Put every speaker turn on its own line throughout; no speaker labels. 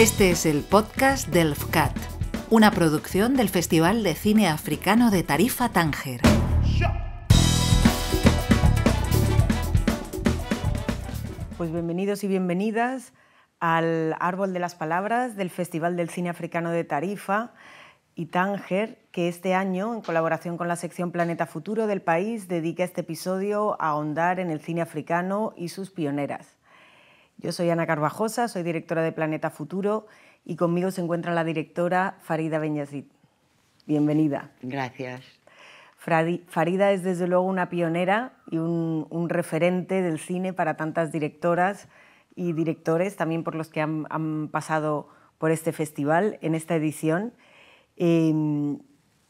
Este es el podcast del FCAT, una producción del Festival de Cine Africano de Tarifa Tánger. Pues bienvenidos y bienvenidas al Árbol de las Palabras del Festival del Cine Africano de Tarifa y Tánger, que este año, en colaboración con la sección Planeta Futuro del país, dedica este episodio a ahondar en el cine africano y sus pioneras. Yo soy Ana Carvajosa, soy directora de Planeta Futuro y conmigo se encuentra la directora Farida Benyazid. Bienvenida. Gracias. Farida es desde luego una pionera y un, referente del cine para tantas directoras y directores, también por los que han, pasado por este festival en esta edición. Em,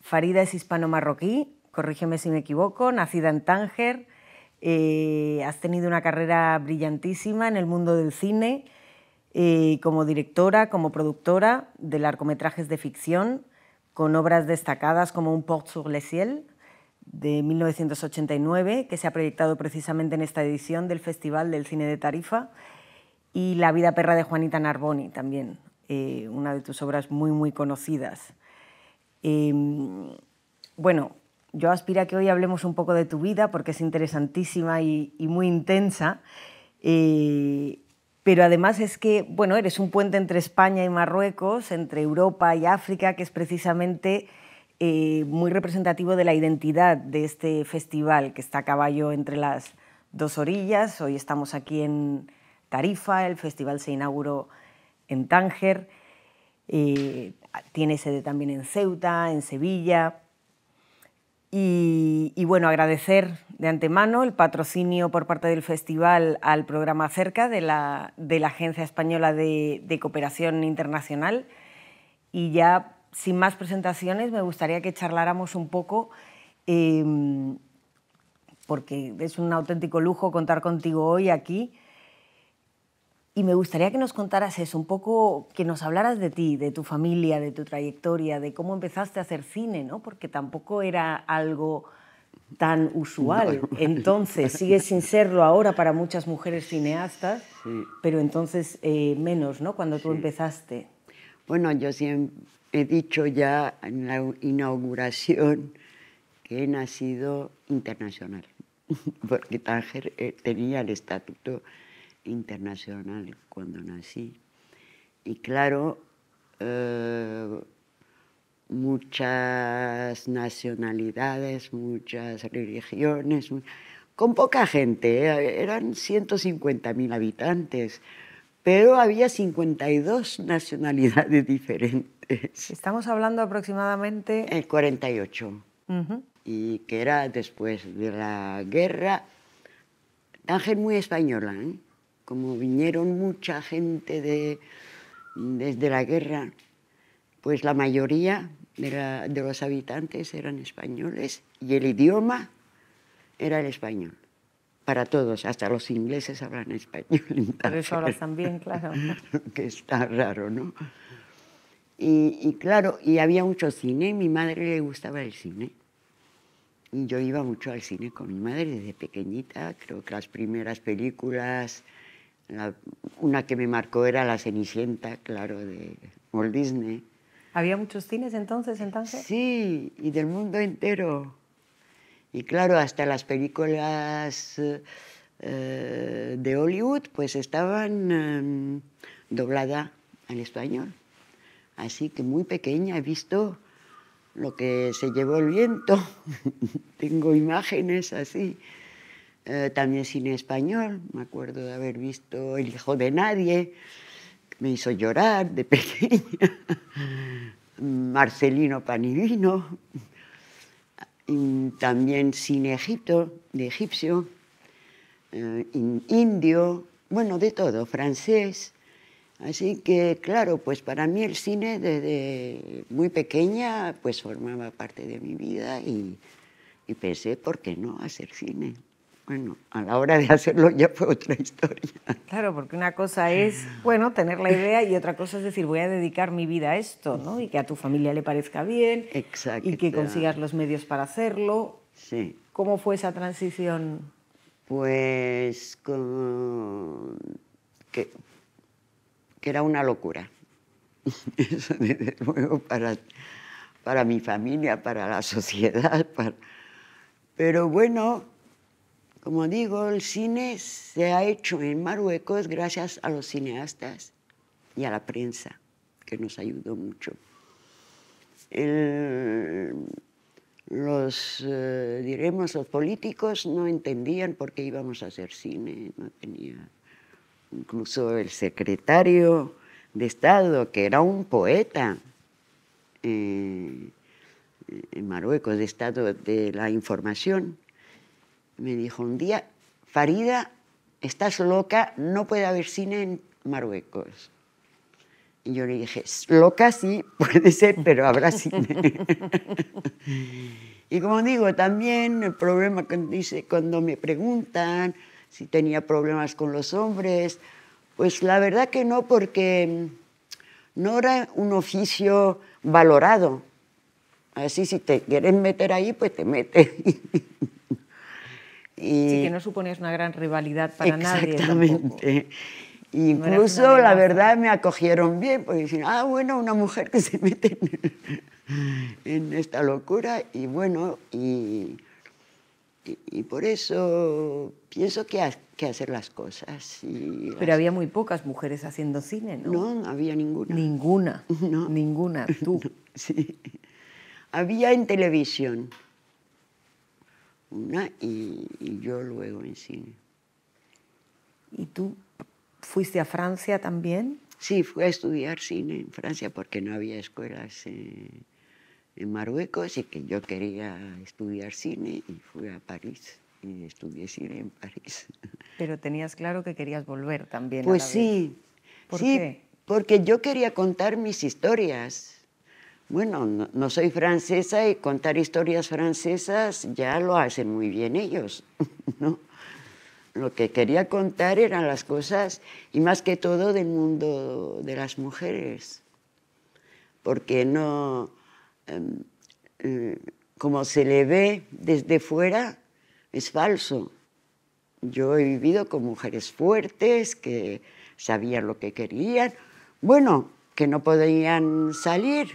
Farida es hispano-marroquí, corrígeme si me equivoco, nacida en Tánger, eh, has tenido una carrera brillantísima en el mundo del cine, eh, como directora, como productora de largometrajes de ficción, con obras destacadas como Un port sur le ciel de 1989, que se ha proyectado precisamente en esta edición del Festival del Cine de Tarifa, y La vida perra de Juanita Narboni también, eh, una de tus obras muy, muy conocidas. Em, bueno, yo aspiro a que hoy hablemos un poco de tu vida porque es interesantísima y, muy intensa. Eh, pero además es que, bueno, eres un puente entre España y Marruecos, entre Europa y África, que es precisamente eh, muy representativo de la identidad de este festival que está a caballo entre las dos orillas. Hoy estamos aquí en Tarifa, el festival se inauguró en Tánger, eh, tiene sede también en Ceuta, en Sevilla. Y, bueno, agradecer de antemano el patrocinio por parte del festival al programa Cerca de la, Agencia Española de, Cooperación Internacional. Y ya sin más presentaciones, me gustaría que charláramos un poco, em, porque es un auténtico lujo contar contigo hoy aquí y me gustaría que nos contaras eso, un poco, que nos hablaras de ti, de tu familia, de tu trayectoria, de cómo empezaste a hacer cine, ¿no? Porque tampoco era algo tan usual. entonces, sigue sin serlo ahora para muchas mujeres
cineastas, pero entonces eh, menos, ¿no? Cuando tú empezaste. Bueno, yo siempre he dicho ya en la inauguración que he nacido internacional, porque Tánger eh, tenía el estatuto internacional cuando nací. Y claro, eh, muchas nacionalidades, muchas religiones, con poca gente, eh, eran 150.000 habitantes, pero había 52 nacionalidades diferentes. Estamos hablando aproximadamente... El 48, y que era después de la guerra, Ángel muy española, ¿eh? como vinieron mucha gente de, desde la guerra, pues la mayoría de, los habitantes eran españoles y el idioma era el español para todos, hasta los ingleses hablan español. Por eso ahora también, claro. que está raro, ¿no? Y, y, claro, y había mucho cine, mi madre le gustaba el cine. Y yo iba mucho al cine con mi madre desde pequeñita, creo que las primeras películas una que me marcó era La Cenicienta, claro, de Walt Disney. ¿Había muchos cines entonces Sí, y del mundo entero. Y claro, hasta las películas eh, de Hollywood pues estaban em, doblada dobladas al español. Así que muy pequeña he visto lo que se llevó el viento. Tengo imágenes así. Eh, también cine español, me acuerdo de haber visto El hijo de nadie, que me hizo llorar de pequeña, Marcelino Panivino, también cine egipto, de egipcio, eh, indio, bueno, de todo, francés. Así que, claro, pues para mí el cine desde muy pequeña pues formaba parte de mi vida y pensé, ¿por qué no hacer cine? Bueno, a la hora de hacerlo ya fue otra historia.
Claro, porque una cosa es, bueno, tener la idea y otra cosa es decir, voy a dedicar mi vida a esto, ¿no? Y que a tu familia le parezca bien. Exacto. Y que consigas los medios para hacerlo. Sí. ¿Cómo fue esa transición?
Pues que, era una locura. Eso desde luego para, para mi familia, para la sociedad, Pero bueno, como digo, el cine se ha hecho en Marruecos gracias a los cineastas y a la prensa, que nos ayudó mucho. los, eh, diremos, los políticos no entendían por qué íbamos a hacer cine, no tenía. Incluso el secretario de Estado, que era un poeta eh, en Marruecos, de Estado de la Información, me dijo un día, Farida, estás loca, no puede haber cine en Marruecos. Y yo le dije, loca sí, puede ser, pero habrá cine. y como digo, también el problema que dice cuando me preguntan si tenía problemas con los hombres, pues la verdad que no, porque mm, no era un oficio valorado. Así si te quieren meter ahí, pues te metes. Y... Sí, que no
suponías una gran rivalidad para nadie. Exactamente.
Incluso, la verdad, me acogieron bien, porque decían, ah, bueno, una mujer que se mete en, esta locura, y bueno, y, por eso pienso que, que hacer las cosas. Pero
había muy pocas mujeres haciendo cine, ¿no? No, había ninguna. Ninguna, ninguna, tú.
sí. Había en televisión, una y, yo luego en cine.
¿Y tú fuiste a Francia también?
Sí, fui a estudiar cine en Francia porque no había escuelas en, Marruecos y que yo quería estudiar cine y fui a París y estudié cine en París.
Pero tenías claro que
querías volver también. Pues sí, ¿Por qué? porque yo quería contar mis historias bueno, no, soy francesa y contar historias francesas ya lo hacen muy bien ellos, ¿no? Lo que quería contar eran las cosas, y más que todo del mundo de las mujeres, porque no, em, mm, como se le ve desde fuera, es falso. Yo he vivido con mujeres fuertes que sabían lo que querían, bueno, que no podían salir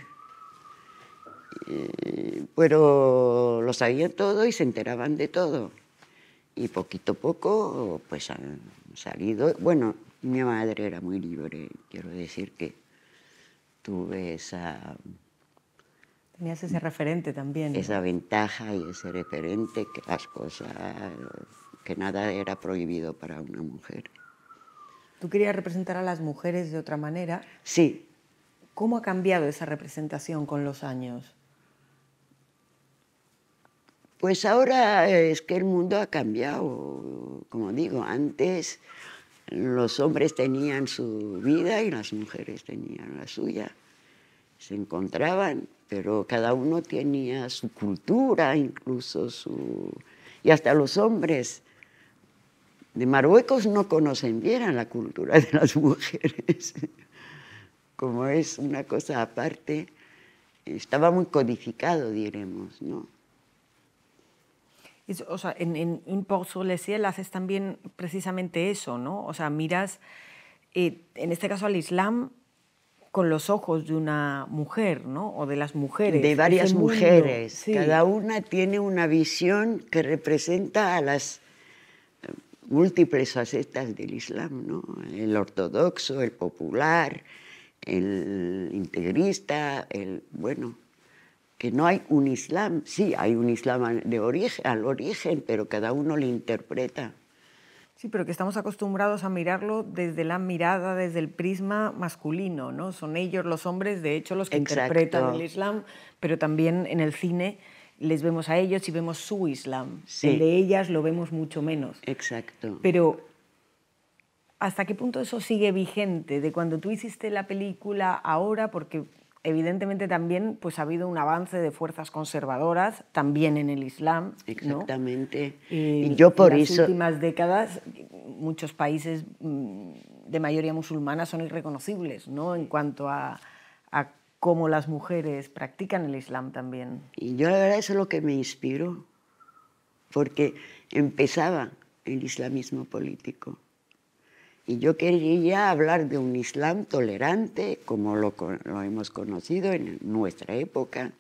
pero lo sabían todo y se enteraban de todo. Y poquito a poco, pues han salido. Bueno, mi madre era muy libre, quiero decir que tuve esa.
Tenías ese referente también. Esa
ventaja y ese referente que las cosas. que nada era prohibido para una mujer.
¿Tú querías representar a las mujeres de otra manera? Sí. ¿Cómo ha cambiado esa representación con los años?
Pues ahora es que el mundo ha cambiado. Como digo, antes los hombres tenían su vida y las mujeres tenían la suya. Se encontraban, pero cada uno tenía su cultura, incluso su... Y hasta los hombres de Marruecos no conocen bien la cultura de las mujeres, como es una cosa aparte. Estaba muy codificado, diremos, ¿no?
en, en, en Port sur Ciel haces también precisamente eso, ¿no? O sea, miras, eh, en este caso al Islam, con los ojos de una mujer, ¿no? O de las mujeres. De varias mujeres. Cada
una tiene una visión que representa a las eh, múltiples facetas del Islam, ¿no? El ortodoxo, el popular, el integrista, el bueno no hay un Islam. Sí, hay un Islam de origen, al origen, pero cada uno le interpreta.
Sí, pero que estamos acostumbrados a mirarlo desde la mirada, desde el prisma masculino, ¿no? Son ellos los hombres, de hecho, los que interpretan el Islam, pero también en el cine les vemos a ellos y vemos su Islam. El de ellas lo vemos mucho menos. Exacto. Pero ¿hasta qué punto eso sigue vigente? De cuando tú hiciste la película ahora, porque evidentemente también pues, ha habido un avance de fuerzas conservadoras, también en el Islam. Exactamente. ¿no? Y, yo por en las últimas décadas muchos países mm, de mayoría musulmana son irreconocibles ¿no? en cuanto a, a cómo las mujeres practican el Islam también.
Y yo la verdad eso es lo que me inspiró, porque empezaba el islamismo político y yo quería hablar de un Islam tolerante, como lo, hemos conocido en nuestra época,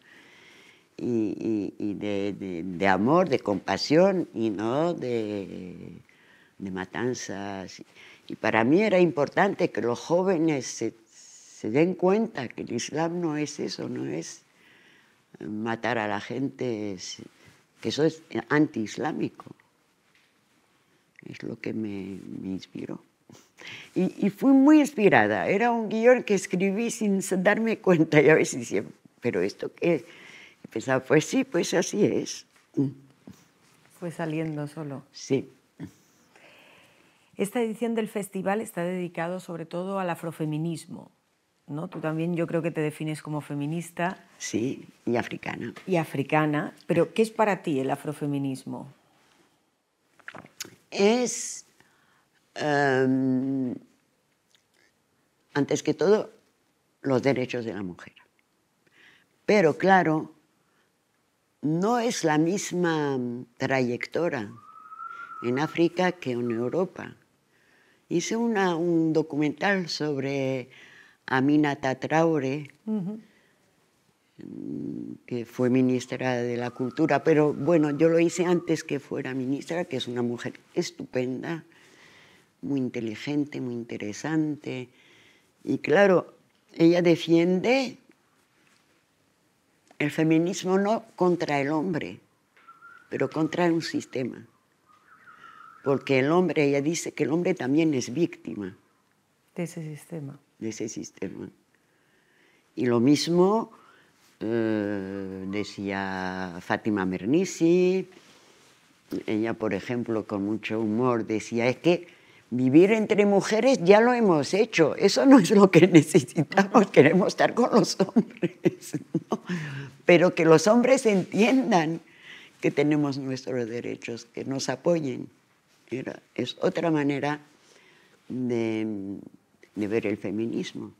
y, de, amor, de compasión, y no de, matanzas. Y para mí era importante que los jóvenes se, den cuenta que el Islam no es eso, no es matar a la gente, que eso es antiislámico. Es lo que me inspiró. Y, fui muy inspirada. Era un guión que escribí sin darme cuenta y a veces decía, pero esto qué pensaba, pues sí, pues así es. Mm.
Fue saliendo solo. Sí. Esta edición del festival está dedicado sobre todo al afrofeminismo. ¿no? Tú también yo creo que te defines como feminista.
Sí, y africana.
Y africana. Pero ¿qué es para ti el
afrofeminismo? Es Em, antes que todo, los derechos de la mujer. Pero claro, no es la misma trayectoria en África que en Europa. Hice una, un documental sobre Aminata Traore, que fue ministra de la Cultura, pero bueno, yo lo hice antes que fuera ministra, que es una mujer estupenda, muy inteligente, muy interesante. Y claro, ella defiende el feminismo no contra el hombre, pero contra un sistema. Porque el hombre, ella dice que el hombre también es víctima.
De ese sistema.
De ese sistema. Y lo mismo eh, decía Fátima Mernissi, ella, por ejemplo, con mucho humor decía, es que Vivir entre mujeres ya lo hemos hecho, eso no es lo que necesitamos, queremos estar con los hombres, pero que los hombres entiendan que tenemos nuestros derechos, que nos apoyen. Era, es otra manera de, ver el feminismo.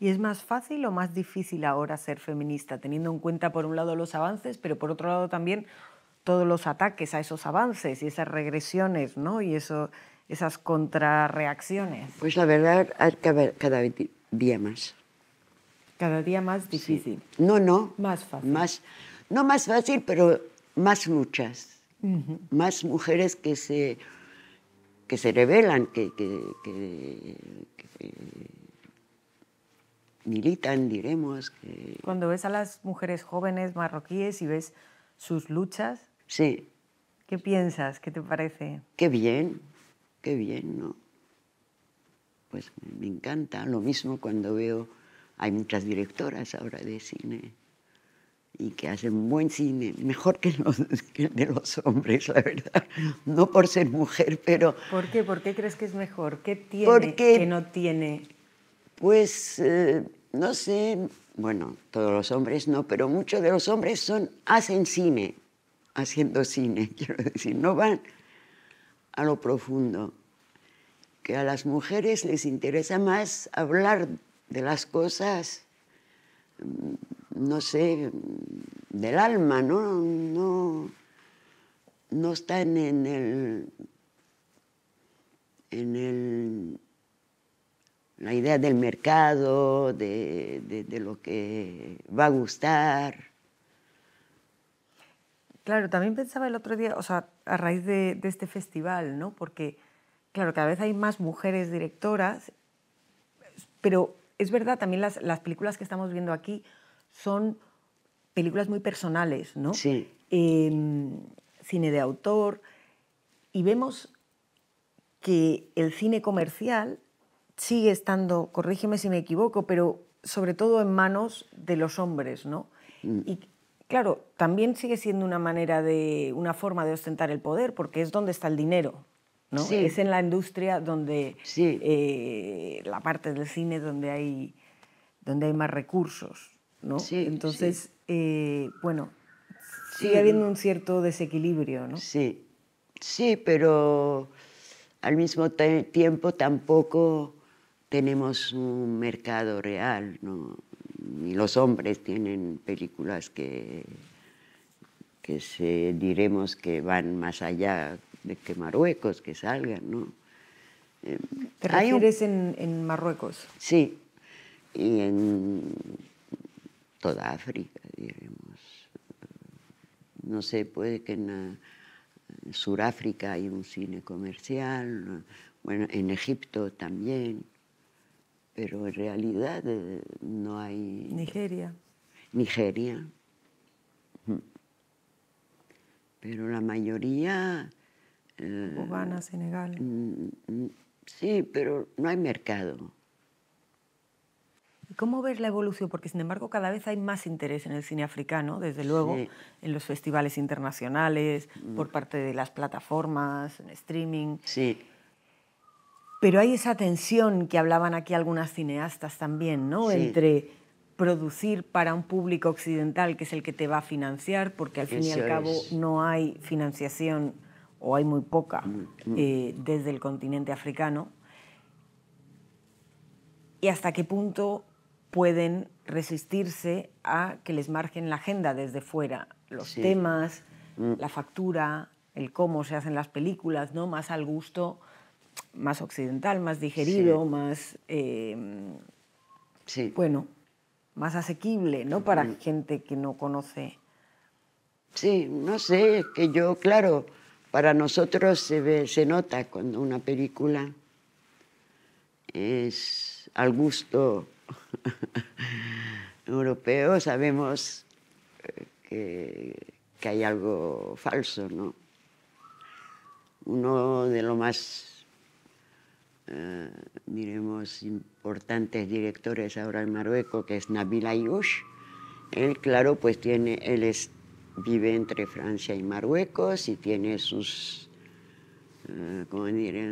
¿Y es más fácil o más difícil ahora ser feminista, teniendo en cuenta por un lado los avances, pero por otro lado también todos los ataques a esos avances y esas regresiones, ¿no? Y eso, esas
contrarreacciones? Pues la verdad, cada día más. Cada día más difícil. No, no. Más fácil. Más, no más fácil, pero más luchas. Más mujeres que se, que se rebelan, que, que, que, militan, diremos. Que...
Cuando ves a las mujeres jóvenes marroquíes y ves sus luchas, sí. ¿qué piensas? ¿Qué te parece?
Qué bien, qué bien, ¿no? Pues me encanta. Lo mismo cuando veo, hay muchas directoras ahora de cine y que hacen buen cine, mejor que, los, el de los hombres, la verdad. No por ser mujer, pero... ¿Por qué? ¿Por qué crees que es
mejor? ¿Qué tiene que no tiene?
Pues, eh, no sé, bueno, todos los hombres no, pero muchos de los hombres son, hacen cine, haciendo cine, quiero decir, no van a lo profundo, que a las mujeres les interesa más hablar de las cosas, mm, no sé, del alma, ¿no? No, no están en el, en la idea del mercado, de lo que va a gustar Claro,
también pensaba el otro día, o sea, a raíz de, este festival, ¿no? Porque, claro, cada vez hay más mujeres directoras, pero es verdad, también las, las películas que estamos viendo aquí son películas muy personales, ¿no? Sí. Em, cine de autor, y vemos que el cine comercial sigue estando, corrígeme si me equivoco, pero sobre todo en manos de los hombres, ¿no? Mm. Claro, también sigue siendo una manera de, una forma de ostentar el poder, porque es donde está el dinero, ¿no? Es en la industria donde, eh, la parte del cine donde hay, donde hay más recursos, ¿no? Entonces, eh, bueno, sigue habiendo un cierto
desequilibrio, ¿no? Sí, sí, pero al mismo tiempo tampoco tenemos un mercado real, ¿no? los hombres tienen películas que, que se, diremos que van más allá de que Marruecos, que salgan, ¿no? Eh,
¿Te en, Marruecos?
Sí, y en toda África, diremos. No sé, puede que en, eh, en Sudáfrica hay un cine comercial, bueno, en Egipto también pero en realidad eh, no hay... Nigeria. Nigeria. Mm. Pero la mayoría... Eh, Senegal. Mm, mm, sí, pero no hay mercado. ¿Cómo ves la evolución? Porque
sin embargo cada vez hay más interés en el cine africano, desde luego, en los festivales internacionales, por parte de las plataformas, en streaming. Sí. Pero hay esa tensión que hablaban aquí algunas cineastas también, ¿no? Entre producir para un público occidental que es el que te va a financiar, porque al fin y al cabo no hay financiación o hay muy poca eh, desde el continente africano, y hasta qué punto pueden resistirse a que les marquen la agenda desde fuera,
los temas, mm. la
factura, el cómo se hacen las películas, ¿no? más al gusto más occidental, más digerido, más, em, bueno, más asequible, ¿no? Para gente que no conoce.
Sí, no sé, que yo, claro, para nosotros se se nota cuando una película es al gusto europeo, sabemos eh, que, que hay algo falso, ¿no? Uno de lo más eh, miremos importantes directores ahora en Marruecos, que es Nabil Ayush. Él, claro, pues tiene, él es, vive entre Francia y Marruecos y tiene sus, eh, ¿cómo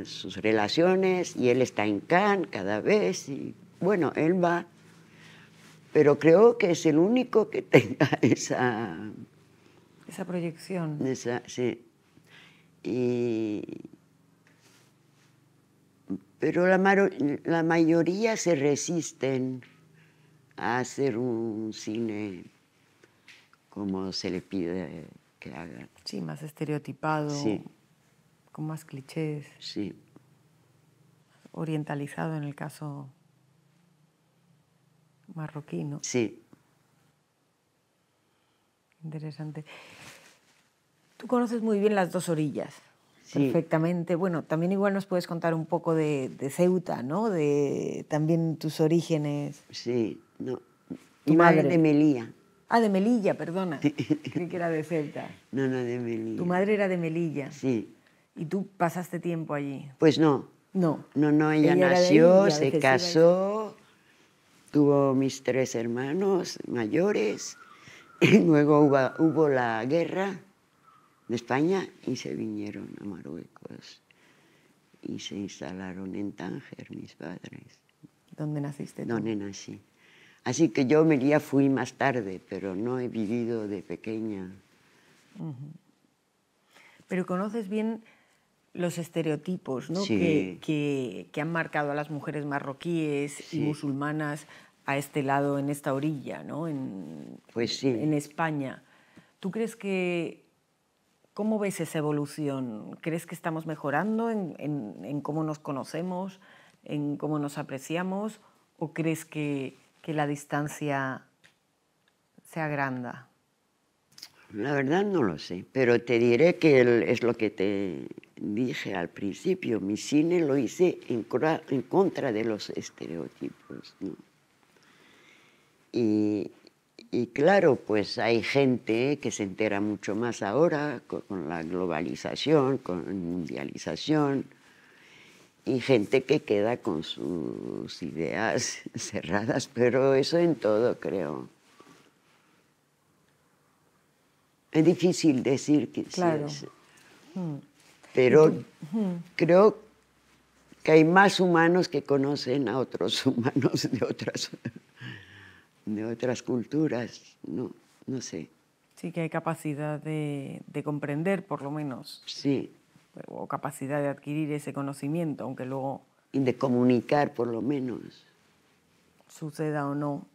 sus relaciones y él está en Cannes cada vez y bueno, él va, pero creo que es el único que tenga esa...
Esa proyección.
Esa, sí. Y, pero la, la mayoría se resisten a hacer un cine como se le pide que haga. Sí, más
estereotipado, con más clichés. Sí. Orientalizado en el caso marroquino Sí. Interesante. Tú conoces muy bien las dos orillas Perfectamente. Bueno, también igual nos puedes contar un poco de, Ceuta, ¿no? De también tus orígenes. Sí, no.
madre, de Melilla.
Ah, de Melilla, perdona.
Creí
que era de Ceuta.
No, no, de Melilla. Tu madre
era de Melilla. Sí. ¿Y tú pasaste tiempo allí? Pues no. No.
No, no, ella, nació, se casó, tuvo mis tres hermanos mayores, y luego hubo, hubo la guerra de España y se vinieron a Marruecos y se instalaron en Tánger mis padres. ¿Dónde naciste? Tú? Donde nací. Así que yo me fui más tarde, pero no he vivido de pequeña.
Pero conoces bien los estereotipos
que,
han marcado a las mujeres marroquíes y musulmanas a este lado, en esta orilla, ¿no? en, pues en España. ¿Tú crees que ¿Cómo ves esa evolución? ¿Crees que estamos mejorando en, cómo nos conocemos, en cómo nos apreciamos, o crees que, la distancia se agranda?
La verdad no lo sé, pero te diré que es lo que te dije al principio, mi cine lo hice en, contra de los estereotipos. Y y claro, pues hay gente que se entera mucho más ahora con, la globalización, con la mundialización, y gente que queda con sus ideas cerradas, pero eso en todo creo. Es difícil decir que mm. Pero mm. creo que hay más humanos que conocen a otros humanos de otras de otras culturas, no, no sé.
Sí, que hay capacidad de, comprender, por lo menos. Sí. O capacidad de adquirir ese conocimiento, aunque luego...
Y de comunicar, por lo menos.
Suceda o no,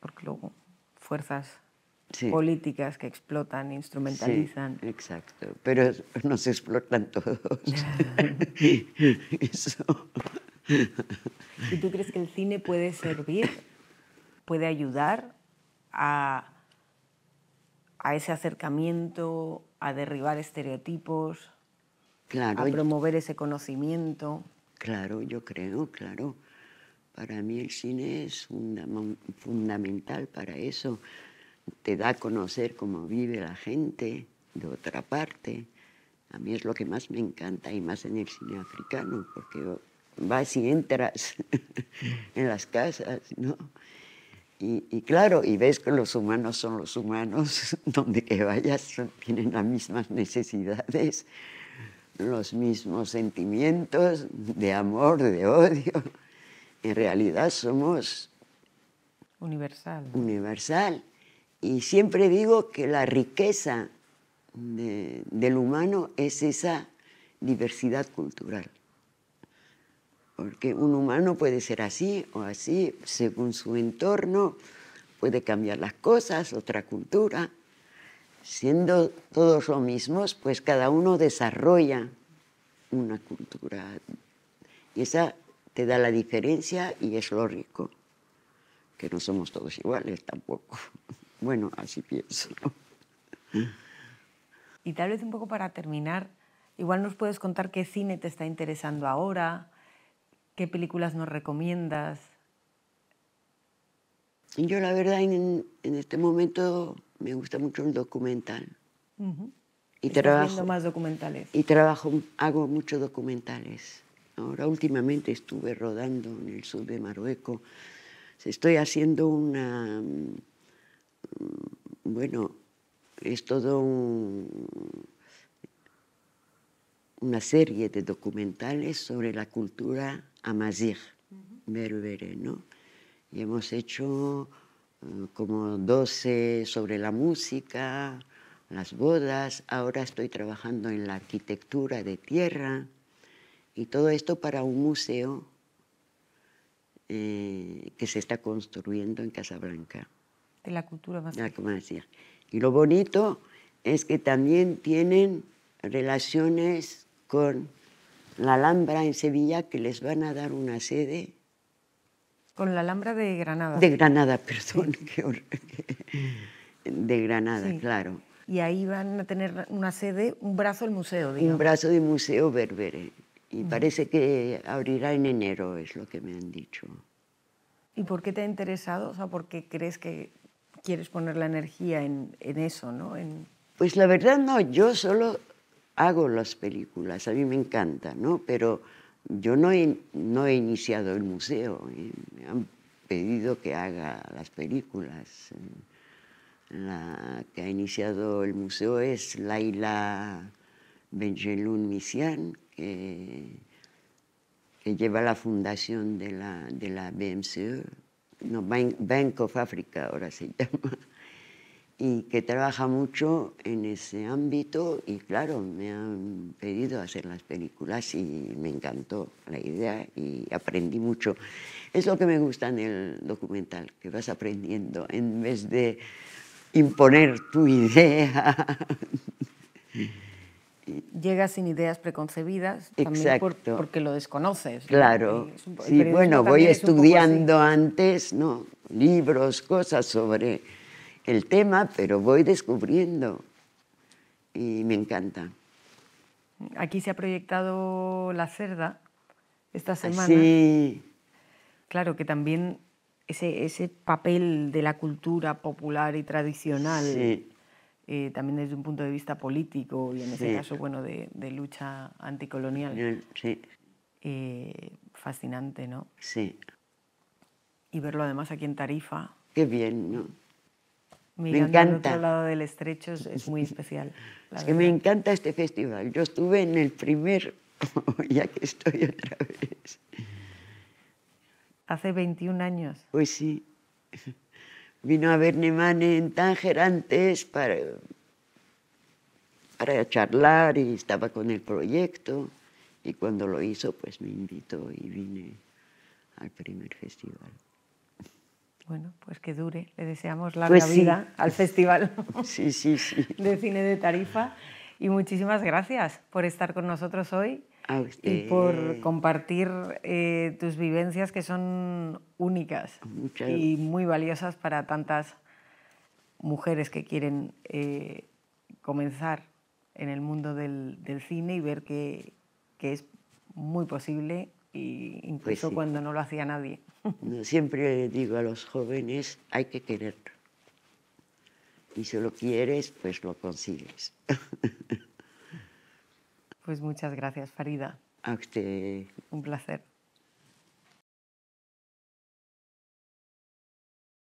porque luego fuerzas políticas que explotan, instrumentalizan.
exacto, pero nos explotan todos. Eso.
¿Y tú crees que el cine puede servir puede ayudar a, a ese acercamiento, a derribar estereotipos,
claro, a promover ese conocimiento. Claro, yo creo, claro. Para mí el cine es un fundamental para eso. Te da a conocer cómo vive la gente de otra parte. A mí es lo que más me encanta y más en el cine africano, porque vas y entras en las casas, ¿no? Y, claro, y ves que los humanos son los humanos, donde que vayas tienen las mismas necesidades, los mismos sentimientos de amor, de odio. En realidad somos...
Universal.
Universal. Y siempre digo que la riqueza del humano es esa diversidad cultural porque un humano puede ser así o así, según su entorno, puede cambiar las cosas, otra cultura. Siendo todos lo mismos, pues cada uno desarrolla una cultura. Y esa te da la diferencia y es lo rico, que no somos todos iguales tampoco. Bueno, así pienso.
Y tal vez un poco para terminar, igual nos puedes contar qué cine te está interesando ahora, ¿Qué películas nos recomiendas?
Yo la verdad en, este momento me gusta mucho el documental. Y trabajo
más documentales. Y trabajo,
hago muchos documentales. Ahora últimamente estuve rodando en el sur de Marruecos. Estoy haciendo una, mm, bueno, es todo un, una serie de documentales sobre la cultura amazigh, berbere, ¿no? Y hemos hecho eh, como 12 sobre la música, las bodas, ahora estoy trabajando en la arquitectura de tierra y todo esto para un museo eh, que se está construyendo en Casablanca. De la cultura amazigh. Y lo bonito es que también tienen relaciones con la Alhambra en Sevilla, que les van a dar una sede.
Con la Alhambra de Granada. De
Granada, perdón. De Granada, claro.
Y ahí van a tener una sede, un brazo del museo, digamos. Un brazo
de museo berbere. Y parece que abrirá en enero, es lo que me han dicho.
¿Y por qué te ha interesado? O sea, ¿por qué crees que quieres poner la energía en, eso, no?
Pues la verdad no, yo solo hago las películas, a mí me encanta, ¿no? Pero yo no he, no he iniciado el museo, me han pedido que haga las películas. La que ha iniciado el museo es Laila Benjelun Misian, que, lleva la fundación de la, de la e. no, Bank of Africa ahora se llama y que trabaja mucho en ese ámbito y claro, me han pedido hacer las películas y me encantó la idea y aprendí mucho. Es lo que me gusta en el documental, que vas aprendiendo en vez de imponer tu idea.
Llegas sin ideas preconcebidas, también porque lo desconoces. Claro.
y sí, bueno, voy estudiando antes, ¿no? Libros, cosas sobre el tema, pero voy descubriendo y me encanta.
Aquí se ha proyectado La Cerda esta ah, semana. Sí. Claro, que también ese, ese papel de la cultura popular y tradicional, eh, también desde un punto de vista político y en ese caso, bueno, de, lucha anticolonial. Sí. Eh, fascinante, ¿no? Sí. Y verlo además aquí en Tarifa.
Qué bien, ¿no?
me encanta. Al otro lado del estrecho es, muy especial. Es que me
encanta este festival. Yo estuve en el primer, ya que estoy otra vez. Hace 21 años. Pues sí. Vino a Bernemane en Tánger antes para, para charlar y estaba con el proyecto. Y cuando lo hizo, pues me invitó y vine al primer festival.
Bueno, pues que dure. Le deseamos larga pues vida
al Festival de
Cine de Tarifa. Y muchísimas gracias por estar con nosotros hoy
y por
compartir eh, tus vivencias que son únicas y muy valiosas para tantas mujeres que quieren eh, comenzar en el mundo del, cine y ver que, es muy posible,
incluso pues cuando no lo hacía nadie. Siempre digo a los jóvenes, hay que querer Y si lo quieres, pues lo consigues.
Pues muchas gracias, Farida.
A usted.
Un placer.